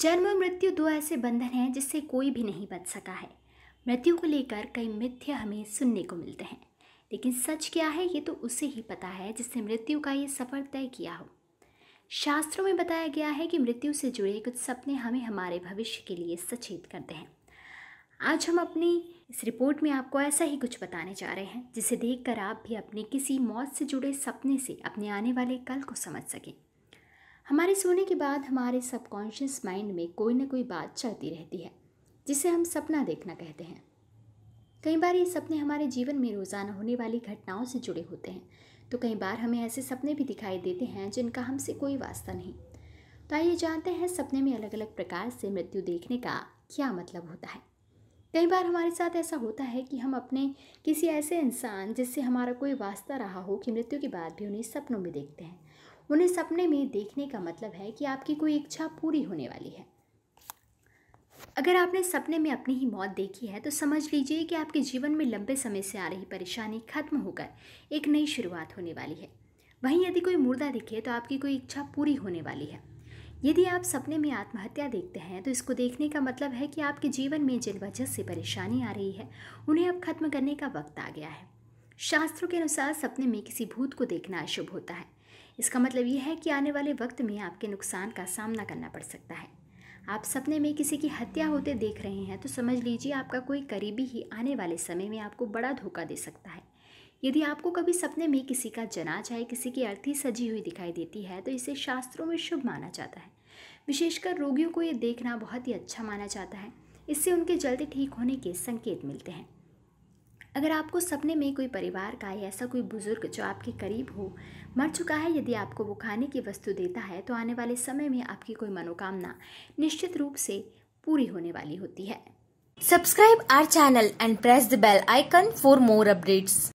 जन्म मृत्यु दो ऐसे बंधन हैं जिससे कोई भी नहीं बच सका है मृत्यु को लेकर कई मिथ्य हमें सुनने को मिलते हैं लेकिन सच क्या है ये तो उसे ही पता है जिसने मृत्यु का ये सफ़र तय किया हो शास्त्रों में बताया गया है कि मृत्यु से जुड़े कुछ सपने हमें हमारे भविष्य के लिए सचेत करते हैं आज हम अपनी इस रिपोर्ट में आपको ऐसा ही कुछ बताने जा रहे हैं जिसे देखकर आप भी अपने किसी मौत से जुड़े सपने से अपने आने वाले कल को समझ सकें हमारे सोने के बाद हमारे सबकॉन्शियस माइंड में कोई ना कोई बात चलती रहती है जिसे हम सपना देखना कहते हैं कई बार ये सपने हमारे जीवन में रोज़ाना होने वाली घटनाओं से जुड़े होते हैं तो कई बार हमें ऐसे सपने भी दिखाई देते हैं जिनका हमसे कोई वास्ता नहीं तो आइए जानते हैं सपने में अलग अलग प्रकार से मृत्यु देखने का क्या मतलब होता है कई बार हमारे साथ ऐसा होता है कि हम अपने किसी ऐसे इंसान जिससे हमारा कोई वास्ता रहा हो कि मृत्यु के बाद भी उन्हें सपनों में देखते हैं उन्हें सपने में देखने का मतलब है कि आपकी कोई इच्छा पूरी होने वाली है अगर आपने सपने में अपनी ही मौत देखी है तो समझ लीजिए कि आपके जीवन में लंबे समय से आ रही परेशानी खत्म होकर एक नई शुरुआत होने वाली है वहीं यदि कोई मुर्दा दिखे तो आपकी कोई इच्छा पूरी होने वाली है यदि आप सपने में आत्महत्या देखते हैं तो इसको देखने का मतलब है कि आपके जीवन में जिन वजह से परेशानी आ रही है उन्हें अब खत्म करने का वक्त आ गया है शास्त्रों के अनुसार सपने में किसी भूत को देखना अशुभ होता है इसका मतलब यह है कि आने वाले वक्त में आपके नुकसान का सामना करना पड़ सकता है आप सपने में किसी की हत्या होते देख रहे हैं तो समझ लीजिए आपका कोई करीबी ही आने वाले समय में आपको बड़ा धोखा दे सकता है यदि आपको कभी सपने में किसी का जना चाहे किसी की अर्थी सजी हुई दिखाई देती है तो इसे शास्त्रों में शुभ माना जाता है विशेषकर रोगियों को ये देखना बहुत ही अच्छा माना जाता है इससे उनके जल्दी ठीक होने के संकेत मिलते हैं अगर आपको सपने में कोई परिवार का या ऐसा कोई बुज़ुर्ग जो आपके करीब हो मर चुका है यदि आपको वो खाने की वस्तु देता है तो आने वाले समय में आपकी कोई मनोकामना निश्चित रूप से पूरी होने वाली होती है subscribe our channel and press the bell icon for more updates